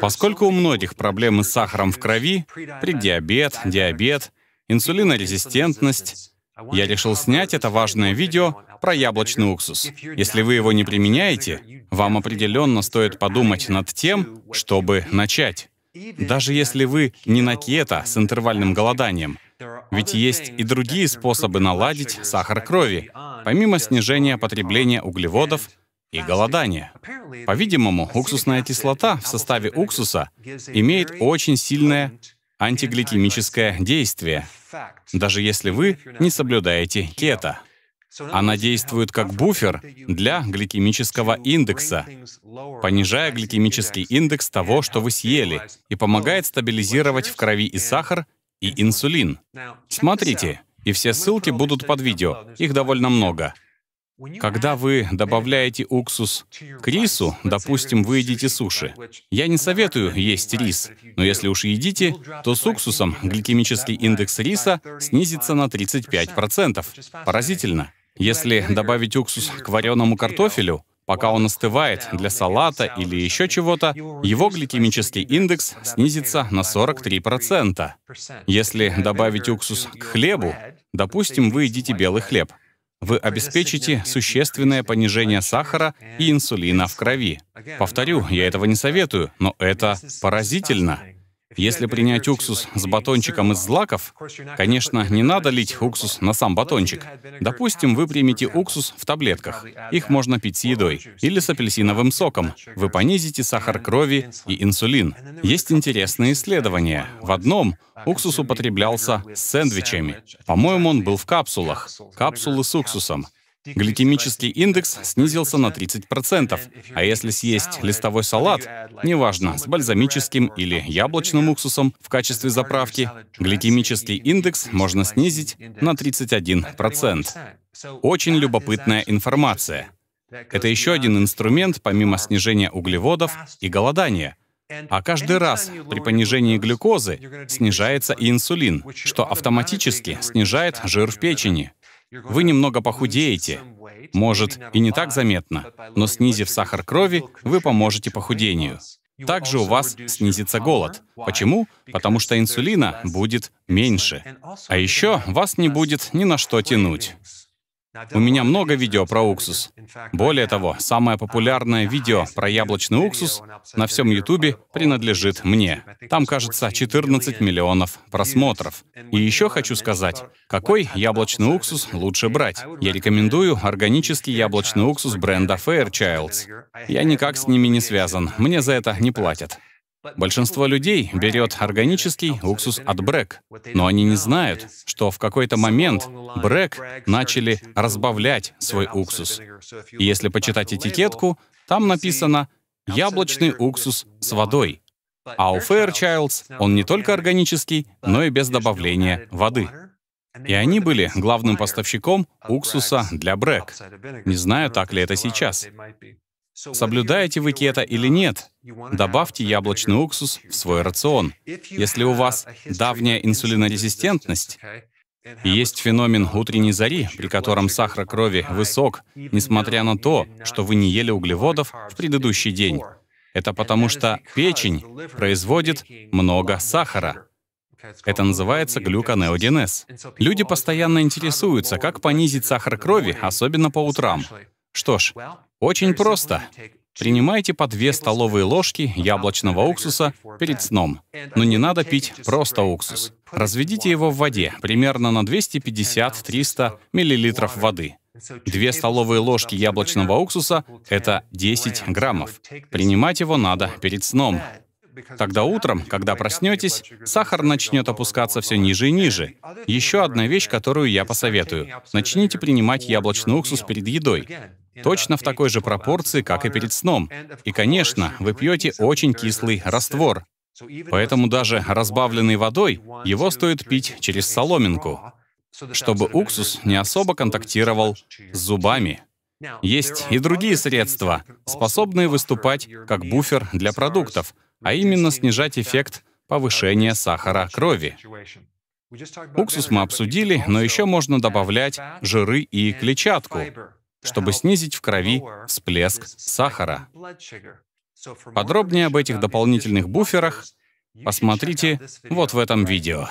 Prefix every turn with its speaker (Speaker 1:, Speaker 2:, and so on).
Speaker 1: Поскольку у многих проблемы с сахаром в крови, преддиабет, диабет, инсулинорезистентность, я решил снять это важное видео про яблочный уксус. Если вы его не применяете, вам определенно стоит подумать над тем, чтобы начать. Даже если вы не на кето с интервальным голоданием, ведь есть и другие способы наладить сахар крови, помимо снижения потребления углеводов, и голодание. По-видимому, уксусная кислота в составе уксуса имеет очень сильное антигликемическое действие, даже если вы не соблюдаете кето. Она действует как буфер для гликемического индекса, понижая гликемический индекс того, что вы съели, и помогает стабилизировать в крови и сахар, и инсулин. Смотрите, и все ссылки будут под видео, их довольно много. Когда вы добавляете уксус к рису, допустим, вы едите суши. Я не советую есть рис, но если уж едите, то с уксусом гликемический индекс риса снизится на 35%. Поразительно. Если добавить уксус к вареному картофелю, пока он остывает для салата или еще чего-то, его гликемический индекс снизится на 43%. Если добавить уксус к хлебу, допустим, вы едите белый хлеб, вы обеспечите существенное понижение сахара и инсулина в крови. Повторю, я этого не советую, но это поразительно. Если принять уксус с батончиком из злаков, конечно, не надо лить уксус на сам батончик. Допустим, вы примете уксус в таблетках. Их можно пить с едой или с апельсиновым соком. Вы понизите сахар крови и инсулин. Есть интересные исследования. В одном уксус употреблялся с сэндвичами. По-моему, он был в капсулах. Капсулы с уксусом. Гликемический индекс снизился на 30%, а если съесть листовой салат, неважно, с бальзамическим или яблочным уксусом в качестве заправки, гликемический индекс можно снизить на 31%. Очень любопытная информация. Это еще один инструмент, помимо снижения углеводов и голодания — а каждый раз при понижении глюкозы снижается и инсулин, что автоматически снижает жир в печени вы немного похудеете. Может, и не так заметно, но снизив сахар крови, вы поможете похудению. Также у вас снизится голод. Почему? Потому что инсулина будет меньше. А еще вас не будет ни на что тянуть. У меня много видео про уксус. Более того, самое популярное видео про яблочный уксус на всем Ютубе принадлежит мне. Там, кажется, 14 миллионов просмотров. И еще хочу сказать, какой яблочный уксус лучше брать? Я рекомендую органический яблочный уксус бренда Fairchilds. Я никак с ними не связан, мне за это не платят. Большинство людей берет органический уксус от Брэк, но они не знают, что в какой-то момент Брэк начали разбавлять свой уксус. И если почитать этикетку, там написано «яблочный уксус с водой». А у Fairchilds он не только органический, но и без добавления воды. И они были главным поставщиком уксуса для Брэк. Не знаю, так ли это сейчас. Соблюдаете вы кето или нет, добавьте яблочный уксус в свой рацион. Если у вас давняя инсулинорезистентность, и есть феномен утренней зари, при котором сахар крови высок, несмотря на то, что вы не ели углеводов в предыдущий день. Это потому что печень производит много сахара. Это называется глюконеогенез. Люди постоянно интересуются, как понизить сахар крови, особенно по утрам. Что ж, очень просто. Принимайте по 2 столовые ложки яблочного уксуса перед сном. Но не надо пить просто уксус. Разведите его в воде, примерно на 250-300 мл воды. 2 столовые ложки яблочного уксуса — это 10 граммов. Принимать его надо перед сном. Тогда утром, когда проснетесь, сахар начнет опускаться все ниже и ниже. Еще одна вещь, которую я посоветую. Начните принимать яблочный уксус перед едой точно в такой же пропорции, как и перед сном. И, конечно, вы пьете очень кислый раствор. Поэтому даже разбавленный водой его стоит пить через соломинку, чтобы уксус не особо контактировал с зубами. Есть и другие средства, способные выступать как буфер для продуктов, а именно снижать эффект повышения сахара крови. Уксус мы обсудили, но еще можно добавлять жиры и клетчатку чтобы снизить в крови всплеск сахара. Подробнее об этих дополнительных буферах посмотрите вот в этом видео.